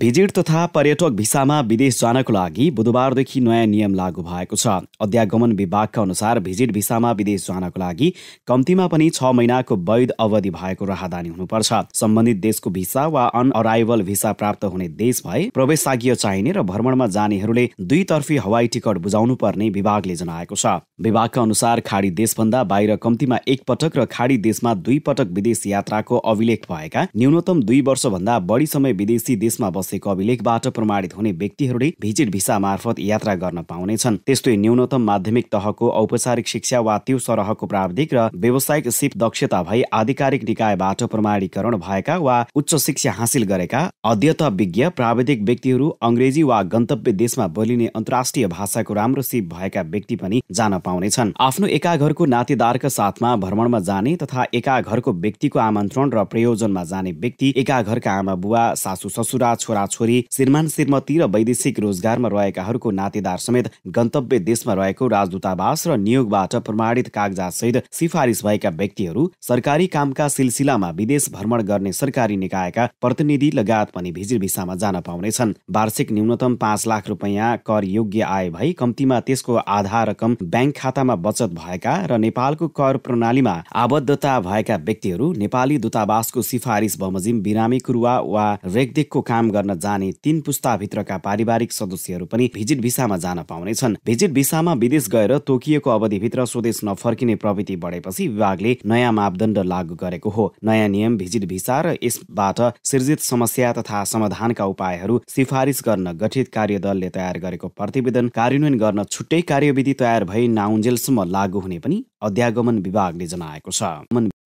visit तथा पर्यटक भिसामा विदेश जानको लागि बुधबारदेखि नयाँ नियम लागू भएको छ अध्यागमन विभागका अनुसार भिजिट भिसामा विदेश जानको लागि कम्तीमा पनि छ महिनाको वैध अवधि भएको राहदानी हुनुपर्छ सम्बन्धित देशको भिसा वा अन अराइभल भिसा प्राप्त हुने देश भए प्रवेशज्ञ चाहिने र भ्रमणमा जानेहरूले दुईतर्फी हवाई टिकट बुझाउनु पर्ने विभागले जनाएको छ विभागका अनुसार खाडी देशभन्दा बाहिर कम्तीमा एक पटक र खाडी देशमा दुई पटक विदेश यात्राको अभिलेख भएका न्यूनतम दुई वर्षभन्दा बढी समय विदेशी देशमा बसेको अभिलेखबाट प्रमाणित हुने व्यक्तिहरूले भिजिट भिसा मार्फत यात्रा गर्न पाउनेछन् त्यस्तै न्यूनतम माध्यमिक तहको औपचारिक शिक्षा वा त्यो सरहको प्राविधिक र व्यावसायिक सिप दक्षता भई आधिकारिक निकायबाट प्रमाणीकरण भएका वा उच्च शिक्षा हासिल गरेका अध्यत विज्ञ प्राविधिक व्यक्तिहरू अङ्ग्रेजी वा गन्तव्य देशमा बोलिने अन्तर्राष्ट्रिय भाषाको राम्रो सिप भएका व्यक्ति पनि जान पाउनेछन् आफ्नो एका घरको नातेदारका साथमा भ्रमणमा जाने तथा एका घरको व्यक्तिको आमन्त्रण र प्रयोजनमा जाने व्यक्ति एका घरका आमा बुवा सासु ससुरा छोराछोरी श्रीमान श्रीमती र वैदेशिक रोजगारमा रहेकाहरूको नातेदार समेत गन्तव्य देशमा रहेको राजदूतावास र नियोगबाट प्रमाणित कागजात सहित सिफारिस भएका व्यक्तिहरू सरकारी कामका सिलसिलामा विदेश भ्रमण गर्ने सरकारी निकायका प्रतिनिधि लगायत पनि भिजिर भिसामा जान पाउनेछन् वार्षिक न्यूनतम पाँच लाख रुपियाँ कर योग्य आय भई कम्तीमा त्यसको आधार रकम ब्याङ्क खातामा बचत भएका र नेपालको कर प्रणालीमा आबद्धता भएका व्यक्तिहरू नेपाली दूतावासको सिफारिस बमोजिम बिरामी कुरुवा वा रेगदेखको काम गर्न जाने तीन पुस्ताभित्रका पारिवारिक सदस्यहरू पनि भिजिट भिसामा जान पाउनेछन् भिजिट भिसामा विदेश गएर तोकिएको अवधिभित्र स्वदेश नफर्किने प्रवृत्ति बढेपछि विभागले नयाँ मापदण्ड लागू गरेको हो नयाँ नियम भिजिट भिसा र यसबाट सिर्जित समस्या तथा समाधानका उपायहरू सिफारिस गर्न गठित कार्यदलले तयार गरेको प्रतिवेदन कार्यान्वयन गर्न छुट्टै कार्यविधि तयार भई नाउन्जेलसम्म लागू हुने पनि अध्यागमन विभागले जनाएको छ